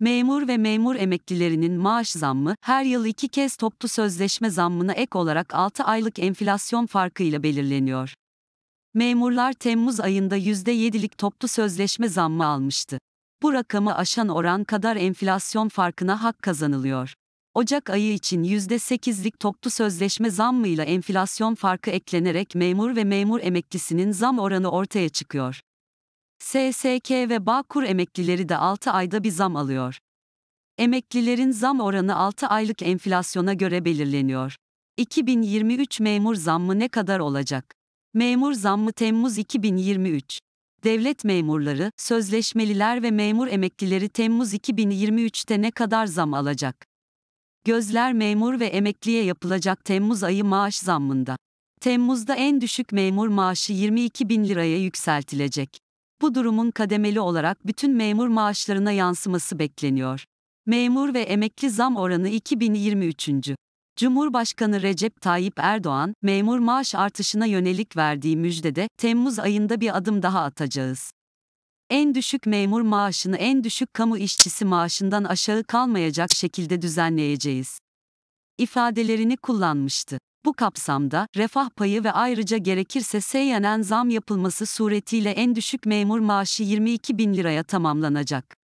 Memur ve memur emeklilerinin maaş zammı her yıl iki kez toplu sözleşme zammına ek olarak 6 aylık enflasyon farkıyla belirleniyor. Memurlar Temmuz ayında %7'lik toplu sözleşme zammı almıştı. Bu rakamı aşan oran kadar enflasyon farkına hak kazanılıyor. Ocak ayı için %8'lik toplu sözleşme zammıyla enflasyon farkı eklenerek memur ve memur emeklisinin zam oranı ortaya çıkıyor. SSK ve Bağkur emeklileri de 6 ayda bir zam alıyor. Emeklilerin zam oranı 6 aylık enflasyona göre belirleniyor. 2023 memur zammı ne kadar olacak? Memur zammı Temmuz 2023. Devlet memurları, sözleşmeliler ve memur emeklileri Temmuz 2023'te ne kadar zam alacak? Gözler memur ve emekliye yapılacak Temmuz ayı maaş zammında. Temmuz'da en düşük memur maaşı 22 bin liraya yükseltilecek. Bu durumun kademeli olarak bütün memur maaşlarına yansıması bekleniyor. Memur ve emekli zam oranı 2023. Cumhurbaşkanı Recep Tayyip Erdoğan, memur maaş artışına yönelik verdiği müjdede Temmuz ayında bir adım daha atacağız. En düşük memur maaşını en düşük kamu işçisi maaşından aşağı kalmayacak şekilde düzenleyeceğiz ifadelerini kullanmıştı. Bu kapsamda, refah payı ve ayrıca gerekirse seyyanen zam yapılması suretiyle en düşük memur maaşı 22 bin liraya tamamlanacak.